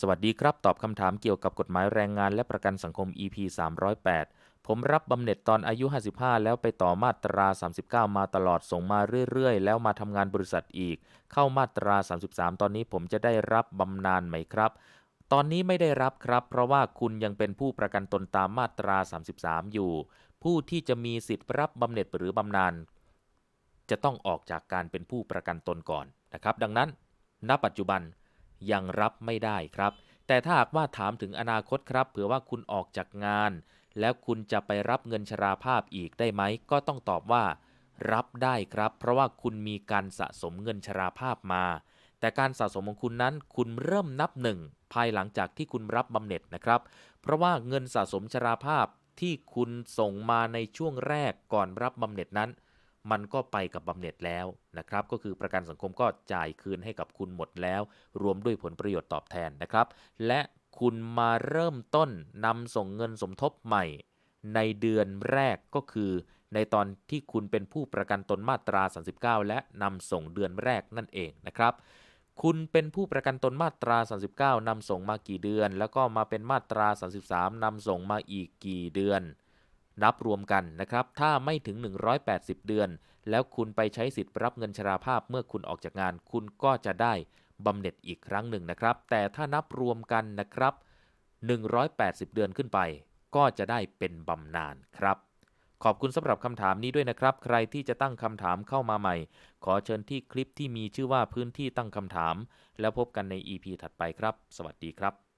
สวัสดีครับ ตอบคำถามเกี่ยวกับกฎหมายแรงงานและประกันสังคม EP 308 ผมรับบำเหน็จตอนอายุ 55 แล้วไปต่อมาตรา 39 มาตลอดส่งมาเรื่อยๆ แล้วมาทำงานบริษัทอีก เข้ามาตรา 33 ตอนนี้ผมจะได้รับบำนาญไหมครับ ตอนนี้ไม่ได้รับครับ เพราะว่าคุณยังเป็นผู้ประกันตนตามมาตรา 33 อยู่ ผู้ที่จะมีสิทธิ์รับบำเหน็จหรือบำนาญจะต้องออกจากการเป็นผู้ประกันตนก่อนนะครับ ดังนั้น ณ ปัจจุบันยังรับไม่ได้ครับ แต่ถ้าหากว่าถามถึงอนาคตครับ เผื่อว่าคุณออกจากงาน แล้วคุณจะไปรับเงินชราภาพอีกได้ไหม ก็ต้องตอบว่า รับได้ครับ เพราะว่าคุณมีการสะสมเงินชราภาพมา แต่การสะสมของคุณนั้นคุณเริ่มนับหนึ่งภายหลังจากที่คุณรับบำเหน็จนะครับ เพราะว่าเงินสะสมชราภาพที่คุณส่งมาในช่วงแรกก่อนรับบำเหน็จนั้นมันก็ไปกับบำเหน็จแล้วนะครับ ก็คือประกันสังคมก็จ่ายคืนให้กับคุณหมดแล้ว รวมด้วยผลประโยชน์ตอบแทนนะครับ และคุณมาเริ่มต้นนำส่งเงินสมทบใหม่ ในเดือนแรกก็คือในตอนที่คุณเป็นผู้ประกันตนมาตรา 39 และนำส่งเดือนแรกนั่นเองนะครับ คุณเป็นผู้ประกันตนมาตรา 39นำส่งมากี่เดือน แล้วก็มาเป็นมาตรา 33นำส่งมาอีกกี่เดือนนับรวมกันนะครับ ถ้าไม่ถึง 180 เดือน แล้วคุณไปใช้สิทธิ์รับเงินชราภาพเมื่อคุณออกจากงานคุณก็จะได้บำเหน็จอีกครั้งหนึ่งนะครับ แต่ถ้านับรวมกันนะครับ 180 เดือนขึ้นไปก็จะได้เป็นบำนาญครับ ขอบคุณสำหรับคำถามนี้ด้วยนะครับ ใครที่จะตั้งคำถามเข้ามาใหม่ ขอเชิญที่คลิปที่มีชื่อว่าพื้นที่ตั้งคำถาม แล้วพบกันใน EP ถัดไปครับ สวัสดีครับ